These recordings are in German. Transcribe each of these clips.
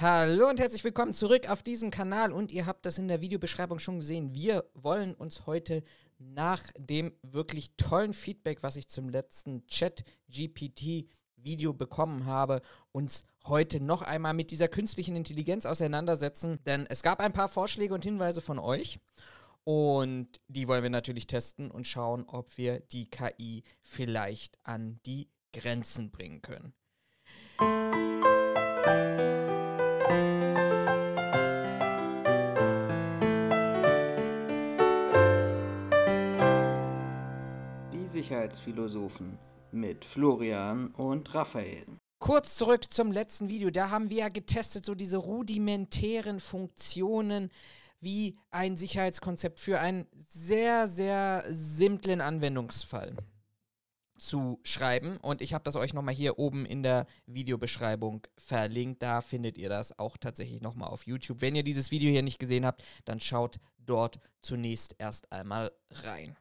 Hallo und herzlich willkommen zurück auf diesem Kanal und ihr habt das in der Videobeschreibung schon gesehen. Wir wollen uns heute nach dem wirklich tollen Feedback, was ich zum letzten Chat GPT Video bekommen habe, uns heute noch einmal mit dieser künstlichen Intelligenz auseinandersetzen, denn es gab ein paar Vorschläge und Hinweise von euch und die wollen wir natürlich testen und schauen, ob wir die KI vielleicht an die Grenzen bringen können. Musik Sicherheitsphilosophen mit Florian und Raphael. Kurz zurück zum letzten Video. Da haben wir ja getestet, so diese rudimentären Funktionen, wie ein Sicherheitskonzept für einen sehr, sehr simplen Anwendungsfall zu schreiben. Und ich habe das euch nochmal hier oben in der Videobeschreibung verlinkt. Da findet ihr das auch tatsächlich nochmal auf YouTube. Wenn ihr dieses Video hier nicht gesehen habt, dann schaut dort zunächst erst einmal rein.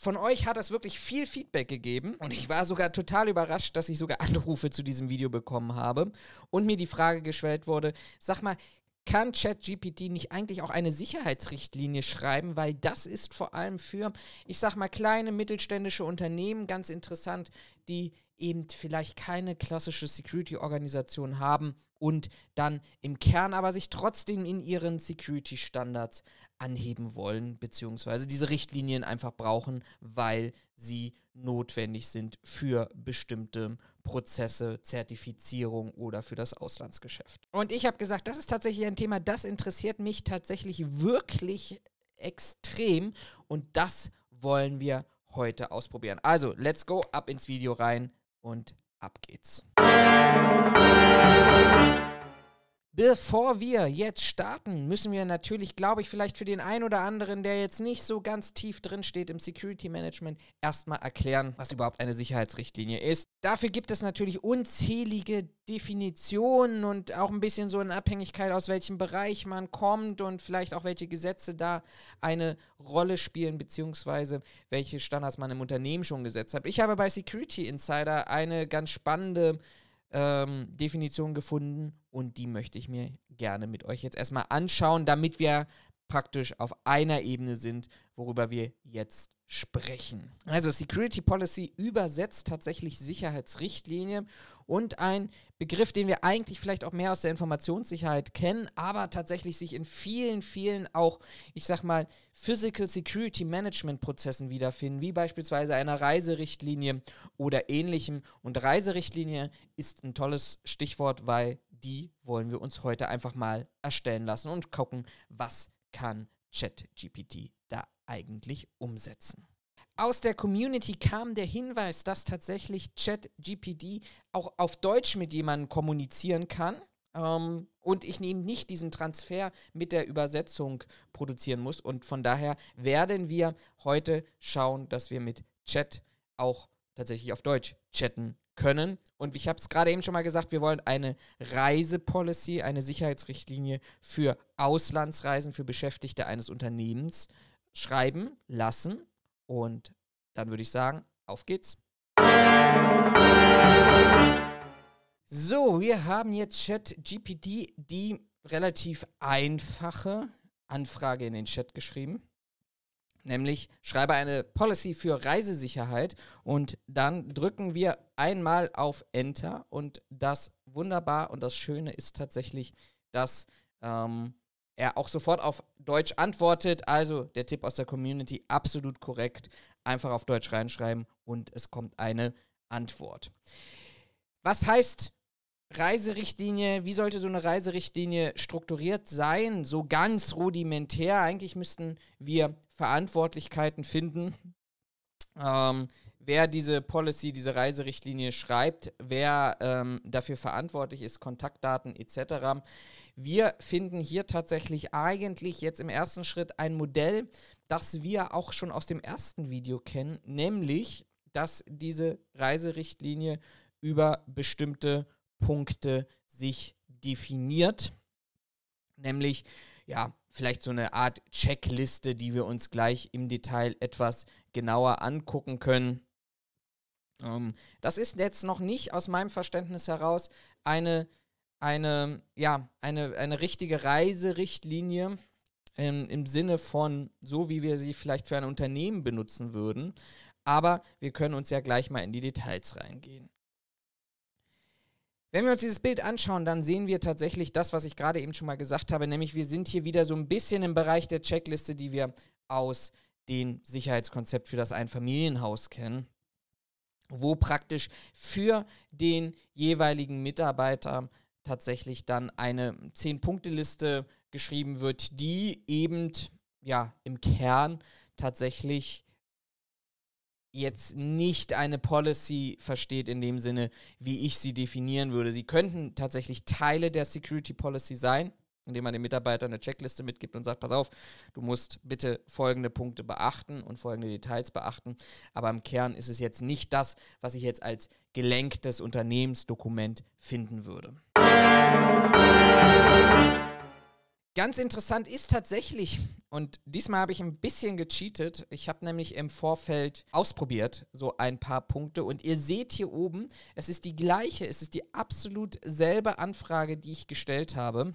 Von euch hat es wirklich viel Feedback gegeben und ich war sogar total überrascht, dass ich sogar Anrufe zu diesem Video bekommen habe und mir die Frage gestellt wurde, sag mal, kann ChatGPT nicht eigentlich auch eine Sicherheitsrichtlinie schreiben, weil das ist vor allem für, ich sag mal, kleine mittelständische Unternehmen ganz interessant, die eben vielleicht keine klassische Security-Organisation haben und dann im Kern aber sich trotzdem in ihren Security-Standards anheben wollen, beziehungsweise diese Richtlinien einfach brauchen, weil sie notwendig sind für bestimmte Prozesse, Zertifizierung oder für das Auslandsgeschäft. Und ich habe gesagt, das ist tatsächlich ein Thema, das interessiert mich tatsächlich wirklich extrem und das wollen wir heute ausprobieren. Also, let's go, ab ins Video rein und ab geht's. Bevor wir jetzt starten, müssen wir natürlich, glaube ich, vielleicht für den einen oder anderen, der jetzt nicht so ganz tief drin steht im Security Management, erstmal erklären, was überhaupt eine Sicherheitsrichtlinie ist Dafür gibt es natürlich unzählige Definitionen und auch ein bisschen so in Abhängigkeit, aus welchem Bereich man kommt und vielleicht auch welche Gesetze da eine Rolle spielen, beziehungsweise welche Standards man im Unternehmen schon gesetzt hat. Ich habe bei Security Insider eine ganz spannende ähm, Definition gefunden und die möchte ich mir gerne mit euch jetzt erstmal anschauen, damit wir praktisch auf einer Ebene sind, worüber wir jetzt sprechen. Also Security Policy übersetzt tatsächlich Sicherheitsrichtlinie und ein Begriff, den wir eigentlich vielleicht auch mehr aus der Informationssicherheit kennen, aber tatsächlich sich in vielen, vielen auch, ich sag mal, Physical Security Management Prozessen wiederfinden, wie beispielsweise einer Reiserichtlinie oder ähnlichem. Und Reiserichtlinie ist ein tolles Stichwort, weil die wollen wir uns heute einfach mal erstellen lassen und gucken, was kann ChatGPT da eigentlich umsetzen? Aus der Community kam der Hinweis, dass tatsächlich ChatGPD auch auf Deutsch mit jemandem kommunizieren kann ähm, und ich eben nicht diesen Transfer mit der Übersetzung produzieren muss. Und von daher werden wir heute schauen, dass wir mit Chat auch tatsächlich auf Deutsch chatten können. Und ich habe es gerade eben schon mal gesagt, wir wollen eine Reisepolicy, eine Sicherheitsrichtlinie für Auslandsreisen für Beschäftigte eines Unternehmens schreiben lassen. Und dann würde ich sagen, auf geht's. So, wir haben jetzt ChatGPD die relativ einfache Anfrage in den Chat geschrieben. Nämlich schreibe eine Policy für Reisesicherheit und dann drücken wir einmal auf Enter und das wunderbar und das Schöne ist tatsächlich, dass ähm, er auch sofort auf Deutsch antwortet. Also der Tipp aus der Community absolut korrekt. Einfach auf Deutsch reinschreiben und es kommt eine Antwort. Was heißt Reiserichtlinie? Wie sollte so eine Reiserichtlinie strukturiert sein? So ganz rudimentär. Eigentlich müssten wir Verantwortlichkeiten finden. Ähm, wer diese Policy, diese Reiserichtlinie schreibt, wer ähm, dafür verantwortlich ist, Kontaktdaten etc. Wir finden hier tatsächlich eigentlich jetzt im ersten Schritt ein Modell, das wir auch schon aus dem ersten Video kennen, nämlich, dass diese Reiserichtlinie über bestimmte Punkte sich definiert, nämlich ja, vielleicht so eine Art Checkliste, die wir uns gleich im Detail etwas genauer angucken können. Ähm, das ist jetzt noch nicht aus meinem Verständnis heraus eine, eine, ja, eine, eine richtige Reiserichtlinie ähm, im Sinne von so, wie wir sie vielleicht für ein Unternehmen benutzen würden. Aber wir können uns ja gleich mal in die Details reingehen. Wenn wir uns dieses Bild anschauen, dann sehen wir tatsächlich das, was ich gerade eben schon mal gesagt habe, nämlich wir sind hier wieder so ein bisschen im Bereich der Checkliste, die wir aus dem Sicherheitskonzept für das Einfamilienhaus kennen wo praktisch für den jeweiligen Mitarbeiter tatsächlich dann eine 10-Punkte-Liste geschrieben wird, die eben ja im Kern tatsächlich jetzt nicht eine Policy versteht in dem Sinne, wie ich sie definieren würde. Sie könnten tatsächlich Teile der Security Policy sein, indem man dem Mitarbeiter eine Checkliste mitgibt und sagt, pass auf, du musst bitte folgende Punkte beachten und folgende Details beachten. Aber im Kern ist es jetzt nicht das, was ich jetzt als gelenktes Unternehmensdokument finden würde. Ganz interessant ist tatsächlich, und diesmal habe ich ein bisschen gecheatet, ich habe nämlich im Vorfeld ausprobiert, so ein paar Punkte. Und ihr seht hier oben, es ist die gleiche, es ist die absolut selbe Anfrage, die ich gestellt habe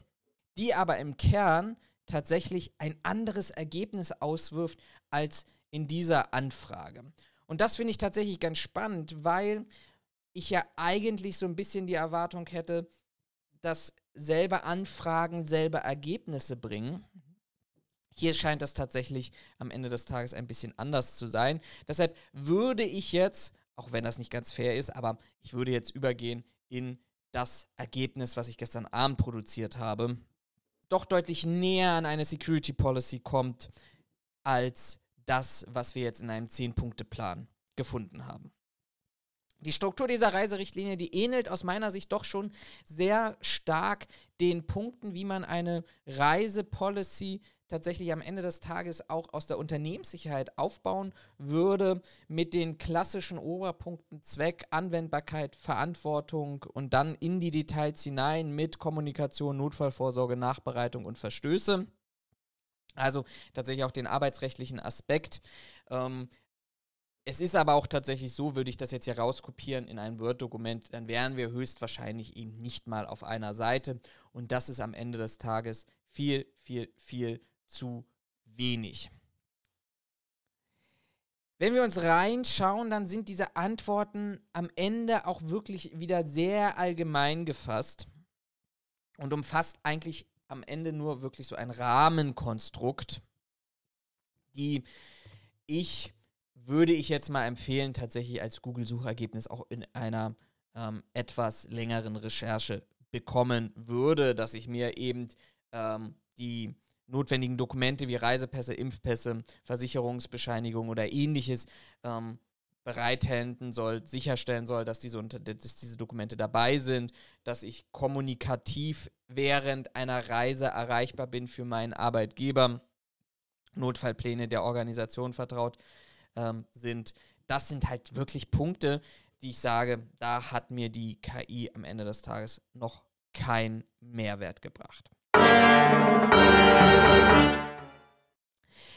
die aber im Kern tatsächlich ein anderes Ergebnis auswirft als in dieser Anfrage. Und das finde ich tatsächlich ganz spannend, weil ich ja eigentlich so ein bisschen die Erwartung hätte, dass selber Anfragen selber Ergebnisse bringen. Hier scheint das tatsächlich am Ende des Tages ein bisschen anders zu sein. Deshalb würde ich jetzt, auch wenn das nicht ganz fair ist, aber ich würde jetzt übergehen in das Ergebnis, was ich gestern Abend produziert habe doch deutlich näher an eine Security Policy kommt, als das, was wir jetzt in einem 10-Punkte-Plan gefunden haben. Die Struktur dieser Reiserichtlinie, die ähnelt aus meiner Sicht doch schon sehr stark den Punkten, wie man eine Reisepolicy tatsächlich am Ende des Tages auch aus der Unternehmenssicherheit aufbauen würde mit den klassischen Oberpunkten Zweck, Anwendbarkeit, Verantwortung und dann in die Details hinein mit Kommunikation, Notfallvorsorge, Nachbereitung und Verstöße. Also tatsächlich auch den arbeitsrechtlichen Aspekt. Ähm, es ist aber auch tatsächlich so, würde ich das jetzt hier rauskopieren in ein Word-Dokument, dann wären wir höchstwahrscheinlich eben nicht mal auf einer Seite. Und das ist am Ende des Tages viel, viel, viel zu wenig. Wenn wir uns reinschauen, dann sind diese Antworten am Ende auch wirklich wieder sehr allgemein gefasst und umfasst eigentlich am Ende nur wirklich so ein Rahmenkonstrukt, die ich würde ich jetzt mal empfehlen, tatsächlich als Google-Suchergebnis auch in einer ähm, etwas längeren Recherche bekommen würde, dass ich mir eben ähm, die notwendigen Dokumente wie Reisepässe, Impfpässe, Versicherungsbescheinigung oder ähnliches ähm, bereithalten soll, sicherstellen soll, dass diese, dass diese Dokumente dabei sind, dass ich kommunikativ während einer Reise erreichbar bin für meinen Arbeitgeber, Notfallpläne der Organisation vertraut ähm, sind. Das sind halt wirklich Punkte, die ich sage, da hat mir die KI am Ende des Tages noch keinen Mehrwert gebracht.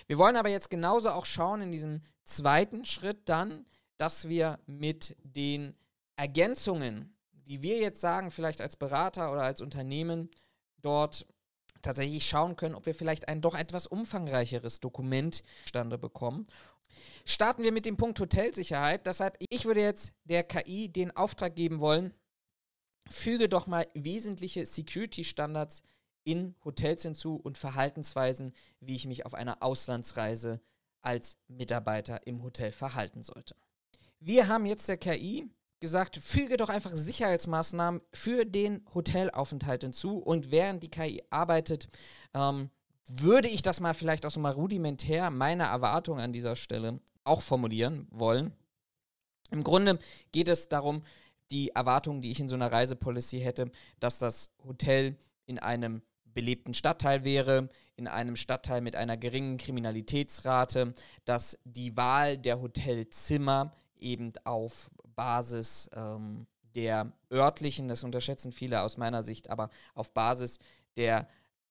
Wir wollen aber jetzt genauso auch schauen in diesem zweiten Schritt dann, dass wir mit den Ergänzungen, die wir jetzt sagen, vielleicht als Berater oder als Unternehmen dort tatsächlich schauen können, ob wir vielleicht ein doch etwas umfangreicheres Dokument stande bekommen. Starten wir mit dem Punkt Hotelsicherheit. Deshalb, ich würde jetzt der KI den Auftrag geben wollen, füge doch mal wesentliche Security-Standards in Hotels hinzu und Verhaltensweisen, wie ich mich auf einer Auslandsreise als Mitarbeiter im Hotel verhalten sollte. Wir haben jetzt der KI gesagt, füge doch einfach Sicherheitsmaßnahmen für den Hotelaufenthalt hinzu und während die KI arbeitet, ähm, würde ich das mal vielleicht auch so mal rudimentär meine Erwartungen an dieser Stelle auch formulieren wollen. Im Grunde geht es darum, die Erwartungen, die ich in so einer Reisepolicy hätte, dass das Hotel in einem belebten Stadtteil wäre, in einem Stadtteil mit einer geringen Kriminalitätsrate, dass die Wahl der Hotelzimmer eben auf Basis ähm, der örtlichen, das unterschätzen viele aus meiner Sicht, aber auf Basis der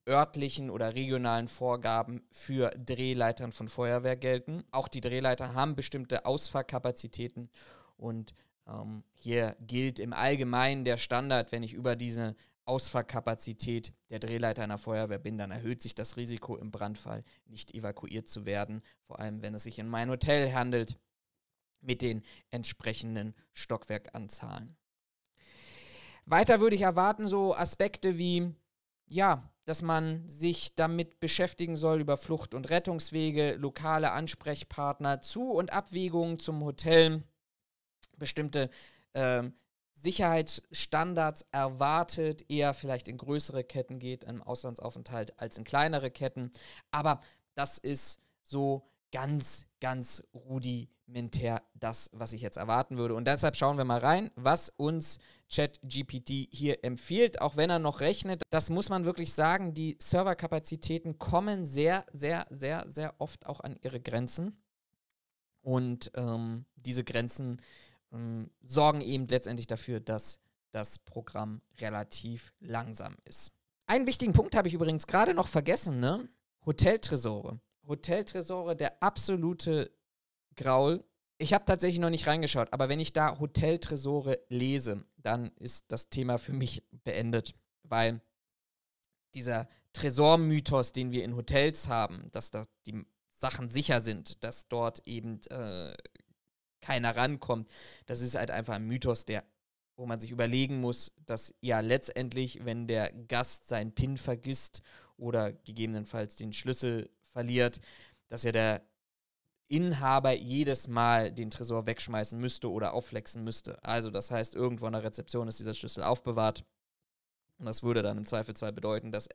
örtlichen oder regionalen Vorgaben für Drehleitern von Feuerwehr gelten. Auch die Drehleiter haben bestimmte Ausfahrkapazitäten und ähm, hier gilt im Allgemeinen der Standard, wenn ich über diese Ausfahrkapazität der Drehleiter einer Feuerwehr bin, dann erhöht sich das Risiko, im Brandfall nicht evakuiert zu werden, vor allem wenn es sich in mein Hotel handelt, mit den entsprechenden Stockwerkanzahlen. Weiter würde ich erwarten, so Aspekte wie, ja, dass man sich damit beschäftigen soll über Flucht- und Rettungswege, lokale Ansprechpartner, Zu- und Abwägungen zum Hotel, bestimmte äh, Sicherheitsstandards erwartet, eher vielleicht in größere Ketten geht, im Auslandsaufenthalt als in kleinere Ketten. Aber das ist so ganz, ganz rudimentär das, was ich jetzt erwarten würde. Und deshalb schauen wir mal rein, was uns ChatGPT hier empfiehlt, auch wenn er noch rechnet. Das muss man wirklich sagen, die Serverkapazitäten kommen sehr, sehr, sehr, sehr oft auch an ihre Grenzen. Und ähm, diese Grenzen ähm, sorgen eben letztendlich dafür, dass das Programm relativ langsam ist. Einen wichtigen Punkt habe ich übrigens gerade noch vergessen, ne? Hoteltresore. Hoteltresore, der absolute Graul. Ich habe tatsächlich noch nicht reingeschaut, aber wenn ich da Hoteltresore lese, dann ist das Thema für mich beendet, weil dieser Tresormythos, den wir in Hotels haben, dass da die Sachen sicher sind, dass dort eben äh, keiner rankommt. Das ist halt einfach ein Mythos, der wo man sich überlegen muss, dass ja letztendlich, wenn der Gast seinen PIN vergisst oder gegebenenfalls den Schlüssel verliert, dass ja der Inhaber jedes Mal den Tresor wegschmeißen müsste oder aufflexen müsste. Also das heißt, irgendwo an der Rezeption ist dieser Schlüssel aufbewahrt. Und das würde dann im Zweifelsfall bedeuten, dass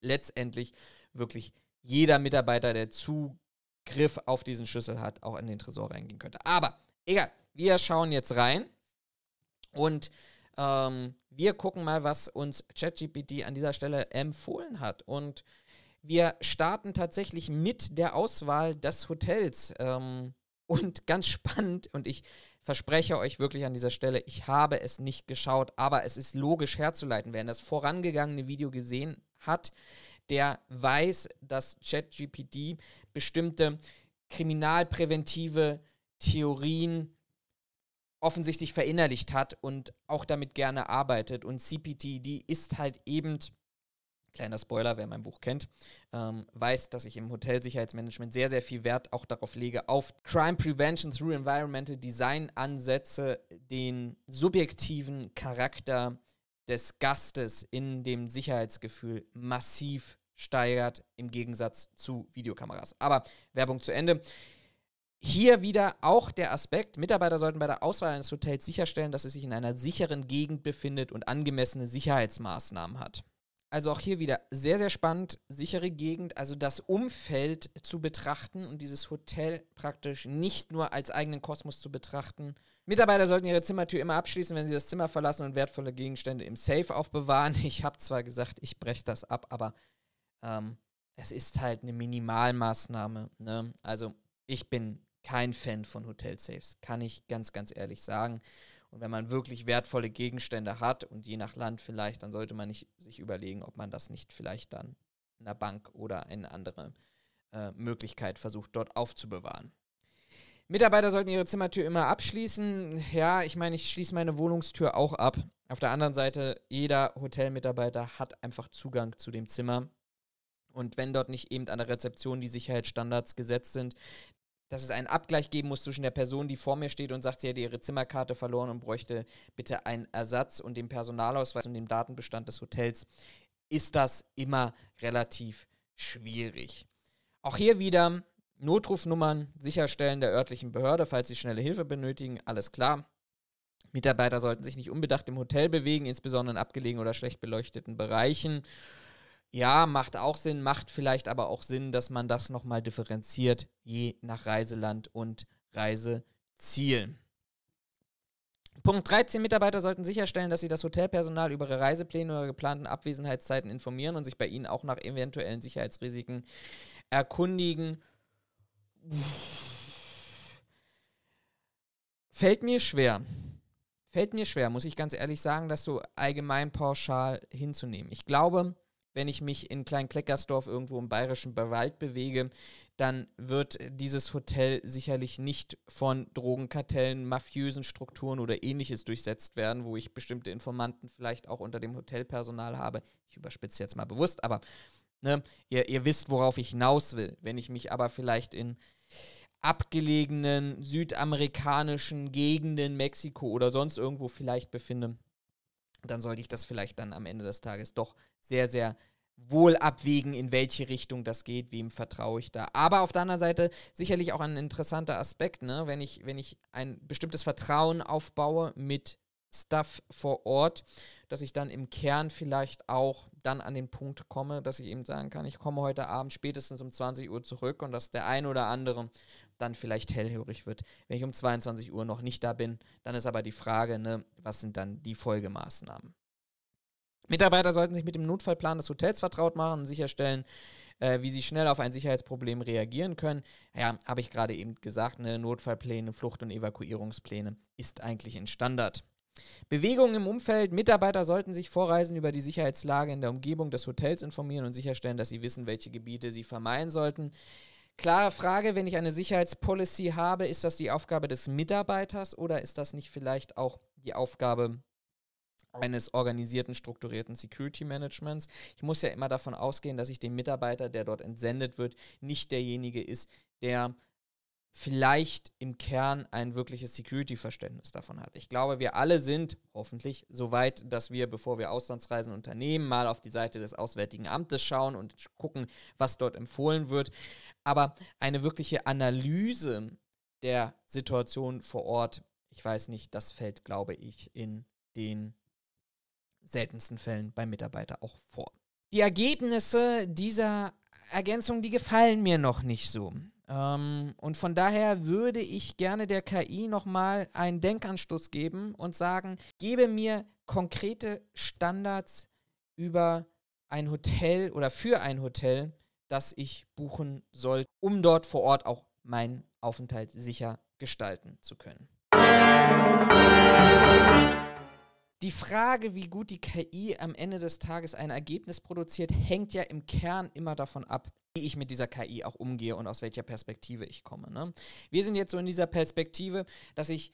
letztendlich wirklich jeder Mitarbeiter, der Zugriff auf diesen Schlüssel hat, auch in den Tresor reingehen könnte. Aber Egal, wir schauen jetzt rein und ähm, wir gucken mal, was uns ChatGPT an dieser Stelle empfohlen hat. Und wir starten tatsächlich mit der Auswahl des Hotels. Ähm, und ganz spannend, und ich verspreche euch wirklich an dieser Stelle, ich habe es nicht geschaut, aber es ist logisch herzuleiten. Wer das vorangegangene Video gesehen hat, der weiß, dass ChatGPT bestimmte kriminalpräventive Theorien offensichtlich verinnerlicht hat und auch damit gerne arbeitet. Und CPTD ist halt eben, kleiner Spoiler, wer mein Buch kennt, ähm, weiß, dass ich im Hotelsicherheitsmanagement sehr, sehr viel Wert auch darauf lege, auf Crime Prevention through Environmental Design Ansätze, den subjektiven Charakter des Gastes in dem Sicherheitsgefühl massiv steigert im Gegensatz zu Videokameras. Aber Werbung zu Ende. Hier wieder auch der Aspekt, Mitarbeiter sollten bei der Auswahl eines Hotels sicherstellen, dass es sich in einer sicheren Gegend befindet und angemessene Sicherheitsmaßnahmen hat. Also auch hier wieder sehr, sehr spannend, sichere Gegend, also das Umfeld zu betrachten und dieses Hotel praktisch nicht nur als eigenen Kosmos zu betrachten. Mitarbeiter sollten ihre Zimmertür immer abschließen, wenn sie das Zimmer verlassen und wertvolle Gegenstände im Safe aufbewahren. Ich habe zwar gesagt, ich breche das ab, aber ähm, es ist halt eine Minimalmaßnahme. Ne? Also ich bin kein Fan von Hotelsafes, kann ich ganz, ganz ehrlich sagen. Und wenn man wirklich wertvolle Gegenstände hat und je nach Land vielleicht, dann sollte man nicht sich überlegen, ob man das nicht vielleicht dann in einer Bank oder eine andere äh, Möglichkeit versucht, dort aufzubewahren. Mitarbeiter sollten ihre Zimmertür immer abschließen. Ja, ich meine, ich schließe meine Wohnungstür auch ab. Auf der anderen Seite, jeder Hotelmitarbeiter hat einfach Zugang zu dem Zimmer. Und wenn dort nicht eben an der Rezeption die Sicherheitsstandards gesetzt sind, dass es einen Abgleich geben muss zwischen der Person, die vor mir steht und sagt, sie hätte ihre Zimmerkarte verloren und bräuchte bitte einen Ersatz und dem Personalausweis und dem Datenbestand des Hotels, ist das immer relativ schwierig. Auch hier wieder Notrufnummern sicherstellen der örtlichen Behörde, falls sie schnelle Hilfe benötigen, alles klar. Mitarbeiter sollten sich nicht unbedacht im Hotel bewegen, insbesondere in abgelegenen oder schlecht beleuchteten Bereichen. Ja, macht auch Sinn, macht vielleicht aber auch Sinn, dass man das nochmal differenziert, je nach Reiseland und Reiseziel. Punkt 13. Mitarbeiter sollten sicherstellen, dass sie das Hotelpersonal über ihre Reisepläne oder geplanten Abwesenheitszeiten informieren und sich bei ihnen auch nach eventuellen Sicherheitsrisiken erkundigen. Fällt mir schwer. Fällt mir schwer, muss ich ganz ehrlich sagen, das so allgemein pauschal hinzunehmen. Ich glaube, wenn ich mich in Kleinkleckersdorf irgendwo im bayerischen Wald bewege, dann wird dieses Hotel sicherlich nicht von Drogenkartellen, mafiösen Strukturen oder ähnliches durchsetzt werden, wo ich bestimmte Informanten vielleicht auch unter dem Hotelpersonal habe. Ich überspitze jetzt mal bewusst, aber ne, ihr, ihr wisst, worauf ich hinaus will. Wenn ich mich aber vielleicht in abgelegenen südamerikanischen Gegenden, Mexiko oder sonst irgendwo vielleicht befinde, dann sollte ich das vielleicht dann am Ende des Tages doch sehr, sehr wohl abwägen, in welche Richtung das geht, wem vertraue ich da. Aber auf der anderen Seite sicherlich auch ein interessanter Aspekt, ne? wenn, ich, wenn ich ein bestimmtes Vertrauen aufbaue mit Stuff vor Ort, dass ich dann im Kern vielleicht auch dann an den Punkt komme, dass ich eben sagen kann, ich komme heute Abend spätestens um 20 Uhr zurück und dass der ein oder andere dann vielleicht hellhörig wird. Wenn ich um 22 Uhr noch nicht da bin, dann ist aber die Frage, ne, was sind dann die Folgemaßnahmen? Mitarbeiter sollten sich mit dem Notfallplan des Hotels vertraut machen und sicherstellen, äh, wie sie schnell auf ein Sicherheitsproblem reagieren können. Ja, habe ich gerade eben gesagt, ne, Notfallpläne, Flucht- und Evakuierungspläne ist eigentlich ein Standard. Bewegungen im Umfeld. Mitarbeiter sollten sich vorreisen über die Sicherheitslage in der Umgebung des Hotels informieren und sicherstellen, dass sie wissen, welche Gebiete sie vermeiden sollten. Klare Frage, wenn ich eine Sicherheitspolicy habe, ist das die Aufgabe des Mitarbeiters oder ist das nicht vielleicht auch die Aufgabe eines organisierten, strukturierten Security Managements. Ich muss ja immer davon ausgehen, dass ich den Mitarbeiter, der dort entsendet wird, nicht derjenige ist, der vielleicht im Kern ein wirkliches Security-Verständnis davon hat. Ich glaube, wir alle sind hoffentlich so weit, dass wir, bevor wir Auslandsreisen unternehmen, mal auf die Seite des Auswärtigen Amtes schauen und gucken, was dort empfohlen wird. Aber eine wirkliche Analyse der Situation vor Ort, ich weiß nicht, das fällt, glaube ich, in den seltensten Fällen beim Mitarbeiter auch vor. Die Ergebnisse dieser Ergänzung, die gefallen mir noch nicht so. Ähm, und von daher würde ich gerne der KI nochmal einen Denkanstoß geben und sagen, gebe mir konkrete Standards über ein Hotel oder für ein Hotel, das ich buchen soll, um dort vor Ort auch meinen Aufenthalt sicher gestalten zu können. Die Frage, wie gut die KI am Ende des Tages ein Ergebnis produziert, hängt ja im Kern immer davon ab, wie ich mit dieser KI auch umgehe und aus welcher Perspektive ich komme. Ne? Wir sind jetzt so in dieser Perspektive, dass ich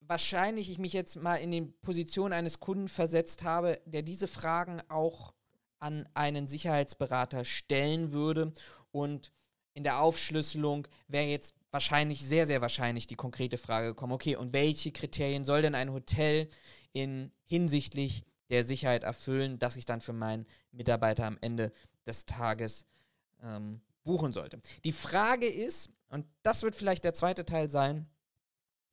wahrscheinlich ich mich jetzt mal in die Position eines Kunden versetzt habe, der diese Fragen auch an einen Sicherheitsberater stellen würde und in der Aufschlüsselung wäre jetzt wahrscheinlich, sehr, sehr wahrscheinlich die konkrete Frage gekommen, okay, und welche Kriterien soll denn ein Hotel in hinsichtlich der Sicherheit erfüllen, dass ich dann für meinen Mitarbeiter am Ende des Tages ähm, buchen sollte. Die Frage ist, und das wird vielleicht der zweite Teil sein,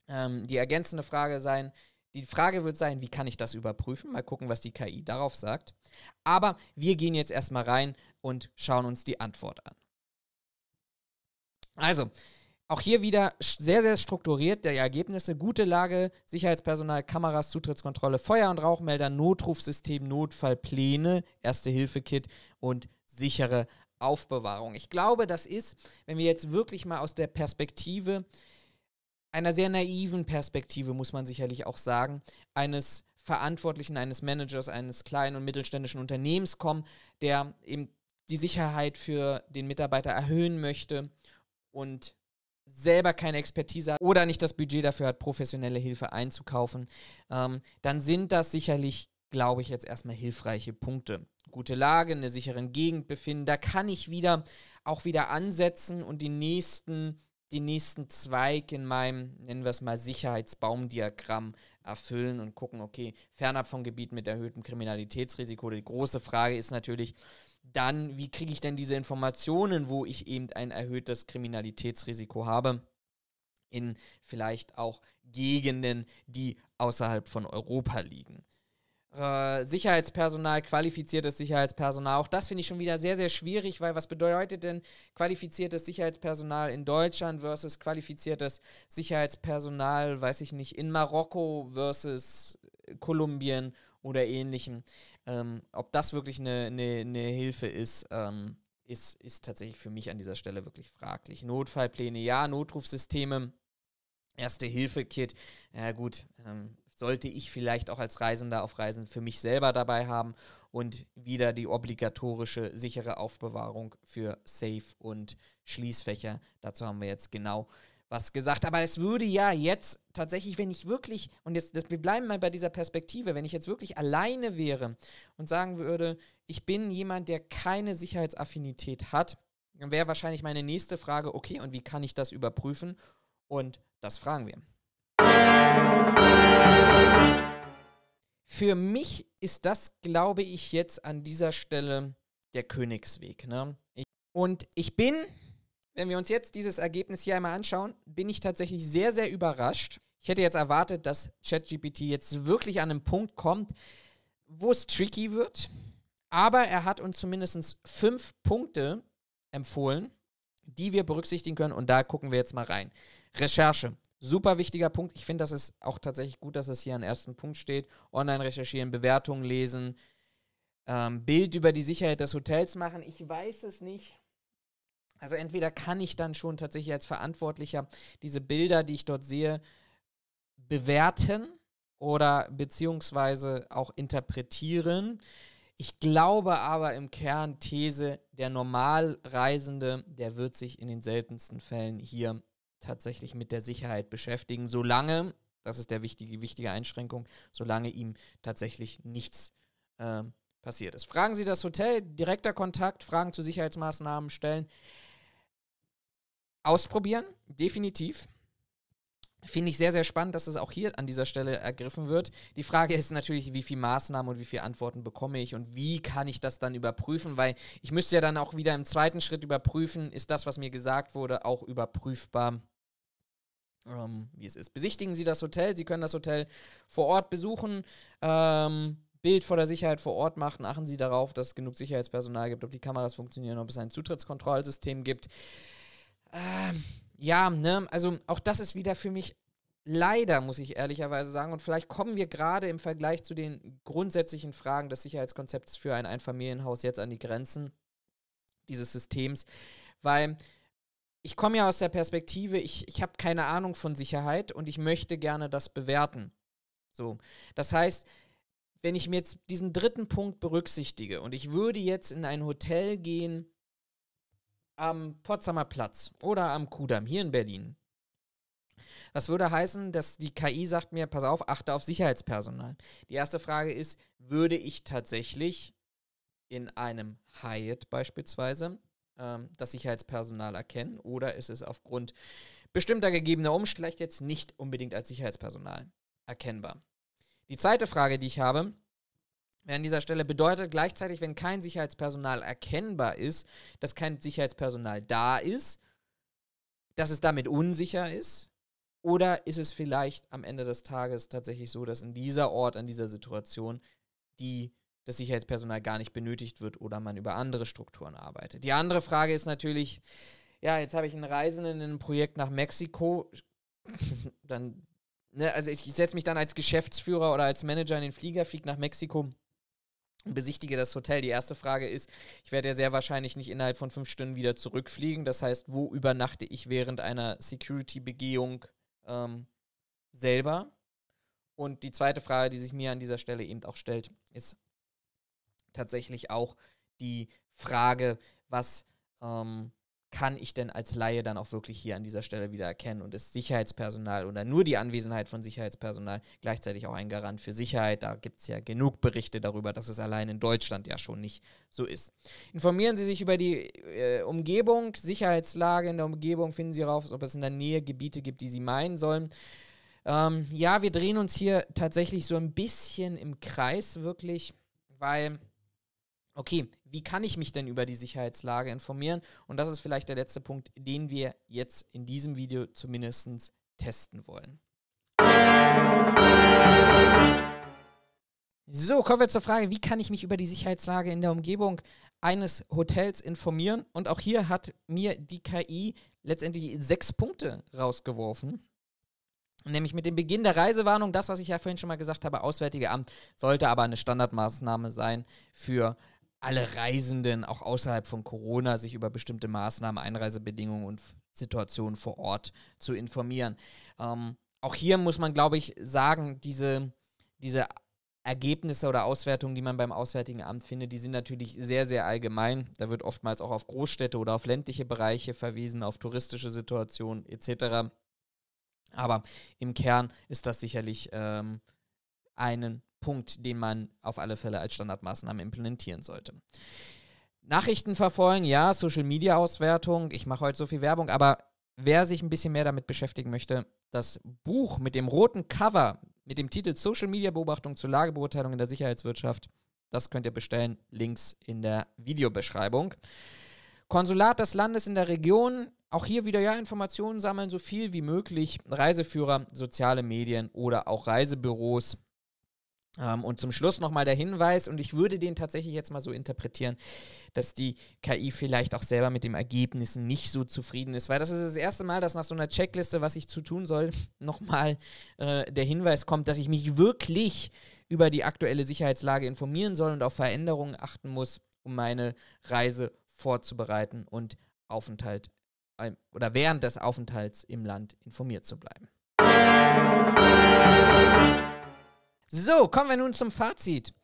ähm, die ergänzende Frage sein, die Frage wird sein, wie kann ich das überprüfen? Mal gucken, was die KI darauf sagt. Aber wir gehen jetzt erstmal rein und schauen uns die Antwort an. Also, auch hier wieder sehr, sehr strukturiert der Ergebnisse. Gute Lage, Sicherheitspersonal, Kameras, Zutrittskontrolle, Feuer- und Rauchmelder, Notrufsystem, Notfallpläne, Erste-Hilfe-Kit und sichere Aufbewahrung. Ich glaube, das ist, wenn wir jetzt wirklich mal aus der Perspektive, einer sehr naiven Perspektive, muss man sicherlich auch sagen, eines Verantwortlichen, eines Managers, eines kleinen und mittelständischen Unternehmens kommen, der eben die Sicherheit für den Mitarbeiter erhöhen möchte und selber keine Expertise hat oder nicht das Budget dafür hat, professionelle Hilfe einzukaufen, ähm, dann sind das sicherlich, glaube ich, jetzt erstmal hilfreiche Punkte. Gute Lage, eine einer sicheren Gegend befinden, da kann ich wieder auch wieder ansetzen und den nächsten, den nächsten Zweig in meinem, nennen wir es mal, Sicherheitsbaumdiagramm erfüllen und gucken, okay, fernab von Gebieten mit erhöhtem Kriminalitätsrisiko. Die große Frage ist natürlich, dann wie kriege ich denn diese Informationen, wo ich eben ein erhöhtes Kriminalitätsrisiko habe, in vielleicht auch Gegenden, die außerhalb von Europa liegen. Äh, Sicherheitspersonal, qualifiziertes Sicherheitspersonal, auch das finde ich schon wieder sehr, sehr schwierig, weil was bedeutet denn qualifiziertes Sicherheitspersonal in Deutschland versus qualifiziertes Sicherheitspersonal, weiß ich nicht, in Marokko versus Kolumbien oder ähnlichem. Ähm, ob das wirklich eine, eine, eine Hilfe ist, ähm, ist, ist tatsächlich für mich an dieser Stelle wirklich fraglich. Notfallpläne, ja, Notrufsysteme, Erste-Hilfe-Kit, ja gut, ähm, sollte ich vielleicht auch als Reisender auf Reisen für mich selber dabei haben und wieder die obligatorische sichere Aufbewahrung für Safe und Schließfächer. Dazu haben wir jetzt genau was gesagt. Aber es würde ja jetzt tatsächlich, wenn ich wirklich, und jetzt, das, wir bleiben mal bei dieser Perspektive, wenn ich jetzt wirklich alleine wäre und sagen würde, ich bin jemand, der keine Sicherheitsaffinität hat, dann wäre wahrscheinlich meine nächste Frage, okay, und wie kann ich das überprüfen? Und das fragen wir. Für mich ist das, glaube ich, jetzt an dieser Stelle der Königsweg. Ne? Ich, und ich bin wenn wir uns jetzt dieses Ergebnis hier einmal anschauen, bin ich tatsächlich sehr, sehr überrascht. Ich hätte jetzt erwartet, dass ChatGPT jetzt wirklich an einen Punkt kommt, wo es tricky wird. Aber er hat uns zumindest fünf Punkte empfohlen, die wir berücksichtigen können. Und da gucken wir jetzt mal rein. Recherche. Super wichtiger Punkt. Ich finde, das ist auch tatsächlich gut, dass es hier an ersten Punkt steht. Online recherchieren, Bewertungen lesen, ähm, Bild über die Sicherheit des Hotels machen. Ich weiß es nicht. Also entweder kann ich dann schon tatsächlich als Verantwortlicher diese Bilder, die ich dort sehe, bewerten oder beziehungsweise auch interpretieren. Ich glaube aber im Kern These, der Normalreisende, der wird sich in den seltensten Fällen hier tatsächlich mit der Sicherheit beschäftigen, solange, das ist der wichtige, wichtige Einschränkung, solange ihm tatsächlich nichts äh, passiert ist. Fragen Sie das Hotel, direkter Kontakt, Fragen zu Sicherheitsmaßnahmen stellen ausprobieren, definitiv. Finde ich sehr, sehr spannend, dass das auch hier an dieser Stelle ergriffen wird. Die Frage ist natürlich, wie viele Maßnahmen und wie viele Antworten bekomme ich und wie kann ich das dann überprüfen, weil ich müsste ja dann auch wieder im zweiten Schritt überprüfen, ist das, was mir gesagt wurde, auch überprüfbar, ähm, wie es ist. Besichtigen Sie das Hotel, Sie können das Hotel vor Ort besuchen, ähm, Bild vor der Sicherheit vor Ort machen, achten Sie darauf, dass es genug Sicherheitspersonal gibt, ob die Kameras funktionieren, ob es ein Zutrittskontrollsystem gibt. Ähm, ja, ne, also auch das ist wieder für mich leider, muss ich ehrlicherweise sagen. Und vielleicht kommen wir gerade im Vergleich zu den grundsätzlichen Fragen des Sicherheitskonzepts für ein Einfamilienhaus jetzt an die Grenzen dieses Systems, weil ich komme ja aus der Perspektive, ich, ich habe keine Ahnung von Sicherheit und ich möchte gerne das bewerten. So, das heißt, wenn ich mir jetzt diesen dritten Punkt berücksichtige und ich würde jetzt in ein Hotel gehen, am Potsdamer Platz oder am Kudamm hier in Berlin. Das würde heißen, dass die KI sagt mir, pass auf, achte auf Sicherheitspersonal. Die erste Frage ist, würde ich tatsächlich in einem Hyatt beispielsweise ähm, das Sicherheitspersonal erkennen oder ist es aufgrund bestimmter gegebener Umstände jetzt nicht unbedingt als Sicherheitspersonal erkennbar? Die zweite Frage, die ich habe, an dieser Stelle bedeutet gleichzeitig, wenn kein Sicherheitspersonal erkennbar ist, dass kein Sicherheitspersonal da ist, dass es damit unsicher ist? Oder ist es vielleicht am Ende des Tages tatsächlich so, dass in dieser Ort, an dieser Situation, die das Sicherheitspersonal gar nicht benötigt wird oder man über andere Strukturen arbeitet? Die andere Frage ist natürlich, ja, jetzt habe ich einen Reisenden in ein Projekt nach Mexiko, dann, ne, also ich setze mich dann als Geschäftsführer oder als Manager in den Flieger, fliege nach Mexiko besichtige das Hotel. Die erste Frage ist, ich werde ja sehr wahrscheinlich nicht innerhalb von fünf Stunden wieder zurückfliegen. Das heißt, wo übernachte ich während einer Security-Begehung ähm, selber? Und die zweite Frage, die sich mir an dieser Stelle eben auch stellt, ist tatsächlich auch die Frage, was ähm, kann ich denn als Laie dann auch wirklich hier an dieser Stelle wieder erkennen und ist Sicherheitspersonal oder nur die Anwesenheit von Sicherheitspersonal gleichzeitig auch ein Garant für Sicherheit? Da gibt es ja genug Berichte darüber, dass es allein in Deutschland ja schon nicht so ist. Informieren Sie sich über die äh, Umgebung, Sicherheitslage in der Umgebung, finden Sie raus, ob es in der Nähe Gebiete gibt, die Sie meinen sollen. Ähm, ja, wir drehen uns hier tatsächlich so ein bisschen im Kreis wirklich, weil okay, wie kann ich mich denn über die Sicherheitslage informieren? Und das ist vielleicht der letzte Punkt, den wir jetzt in diesem Video zumindest testen wollen. So, kommen wir zur Frage, wie kann ich mich über die Sicherheitslage in der Umgebung eines Hotels informieren? Und auch hier hat mir die KI letztendlich sechs Punkte rausgeworfen. Nämlich mit dem Beginn der Reisewarnung, das, was ich ja vorhin schon mal gesagt habe, Auswärtige Amt, sollte aber eine Standardmaßnahme sein für alle Reisenden auch außerhalb von Corona sich über bestimmte Maßnahmen, Einreisebedingungen und Situationen vor Ort zu informieren. Ähm, auch hier muss man, glaube ich, sagen, diese, diese Ergebnisse oder Auswertungen, die man beim Auswärtigen Amt findet, die sind natürlich sehr, sehr allgemein. Da wird oftmals auch auf Großstädte oder auf ländliche Bereiche verwiesen, auf touristische Situationen etc. Aber im Kern ist das sicherlich ähm, einen Punkt, den man auf alle Fälle als Standardmaßnahme implementieren sollte. Nachrichten verfolgen, ja, Social Media Auswertung, ich mache heute so viel Werbung, aber wer sich ein bisschen mehr damit beschäftigen möchte, das Buch mit dem roten Cover mit dem Titel Social Media Beobachtung zur Lagebeurteilung in der Sicherheitswirtschaft, das könnt ihr bestellen, Links in der Videobeschreibung. Konsulat des Landes in der Region, auch hier wieder ja Informationen sammeln, so viel wie möglich, Reiseführer, soziale Medien oder auch Reisebüros ähm, und zum Schluss nochmal der Hinweis, und ich würde den tatsächlich jetzt mal so interpretieren, dass die KI vielleicht auch selber mit den Ergebnissen nicht so zufrieden ist, weil das ist das erste Mal, dass nach so einer Checkliste, was ich zu tun soll, nochmal äh, der Hinweis kommt, dass ich mich wirklich über die aktuelle Sicherheitslage informieren soll und auf Veränderungen achten muss, um meine Reise vorzubereiten und Aufenthalt äh, oder während des Aufenthalts im Land informiert zu bleiben. So, kommen wir nun zum Fazit.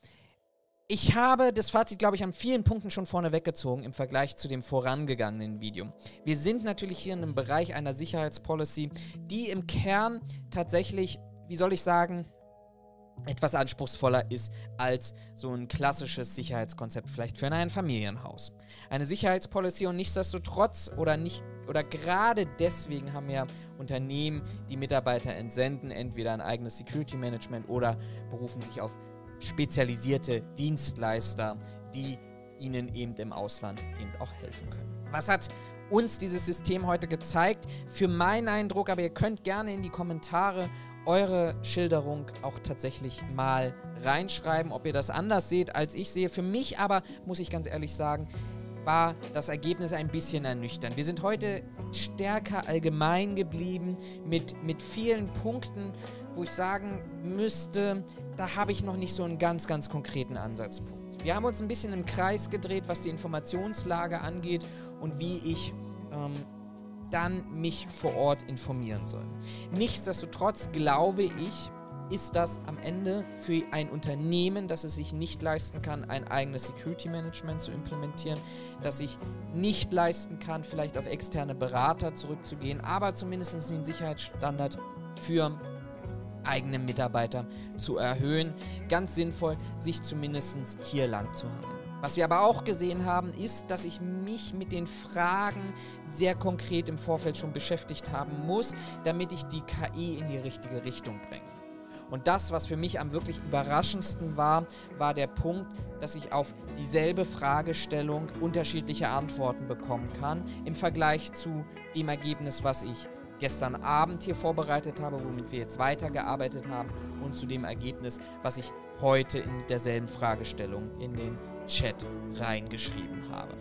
Ich habe das Fazit, glaube ich, an vielen Punkten schon vorne weggezogen im Vergleich zu dem vorangegangenen Video. Wir sind natürlich hier in einem Bereich einer Sicherheitspolicy, die im Kern tatsächlich, wie soll ich sagen, etwas anspruchsvoller ist als so ein klassisches Sicherheitskonzept vielleicht für ein Familienhaus. Eine Sicherheitspolicy und nichtsdestotrotz oder nicht oder gerade deswegen haben ja Unternehmen die Mitarbeiter entsenden, entweder ein eigenes Security Management oder berufen sich auf spezialisierte Dienstleister, die ihnen eben im Ausland eben auch helfen können. Was hat uns dieses System heute gezeigt? Für meinen Eindruck, aber ihr könnt gerne in die Kommentare eure Schilderung auch tatsächlich mal reinschreiben, ob ihr das anders seht als ich sehe. Für mich aber, muss ich ganz ehrlich sagen, war das Ergebnis ein bisschen ernüchternd. Wir sind heute stärker allgemein geblieben mit, mit vielen Punkten, wo ich sagen müsste, da habe ich noch nicht so einen ganz, ganz konkreten Ansatzpunkt. Wir haben uns ein bisschen im Kreis gedreht, was die Informationslage angeht und wie ich ähm, dann mich vor Ort informieren soll. Nichtsdestotrotz glaube ich, ist das am Ende für ein Unternehmen, das es sich nicht leisten kann, ein eigenes Security Management zu implementieren, das sich nicht leisten kann, vielleicht auf externe Berater zurückzugehen, aber zumindest den Sicherheitsstandard für eigene Mitarbeiter zu erhöhen. Ganz sinnvoll, sich zumindest hier lang zu handeln. Was wir aber auch gesehen haben, ist, dass ich mich mit den Fragen sehr konkret im Vorfeld schon beschäftigt haben muss, damit ich die KI in die richtige Richtung bringe. Und das, was für mich am wirklich überraschendsten war, war der Punkt, dass ich auf dieselbe Fragestellung unterschiedliche Antworten bekommen kann im Vergleich zu dem Ergebnis, was ich gestern Abend hier vorbereitet habe, womit wir jetzt weitergearbeitet haben und zu dem Ergebnis, was ich heute in derselben Fragestellung in den Chat reingeschrieben habe.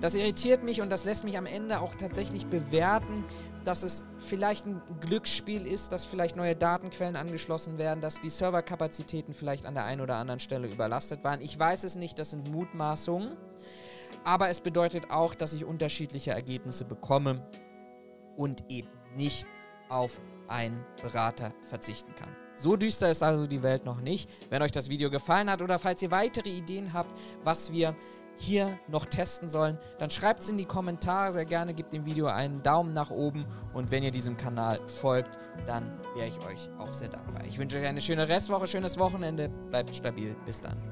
Das irritiert mich und das lässt mich am Ende auch tatsächlich bewerten, dass es vielleicht ein Glücksspiel ist, dass vielleicht neue Datenquellen angeschlossen werden, dass die Serverkapazitäten vielleicht an der einen oder anderen Stelle überlastet waren. Ich weiß es nicht, das sind Mutmaßungen. Aber es bedeutet auch, dass ich unterschiedliche Ergebnisse bekomme und eben nicht auf einen Berater verzichten kann. So düster ist also die Welt noch nicht. Wenn euch das Video gefallen hat oder falls ihr weitere Ideen habt, was wir hier noch testen sollen, dann schreibt es in die Kommentare sehr gerne, gebt dem Video einen Daumen nach oben und wenn ihr diesem Kanal folgt, dann wäre ich euch auch sehr dankbar. Ich wünsche euch eine schöne Restwoche, schönes Wochenende, bleibt stabil, bis dann.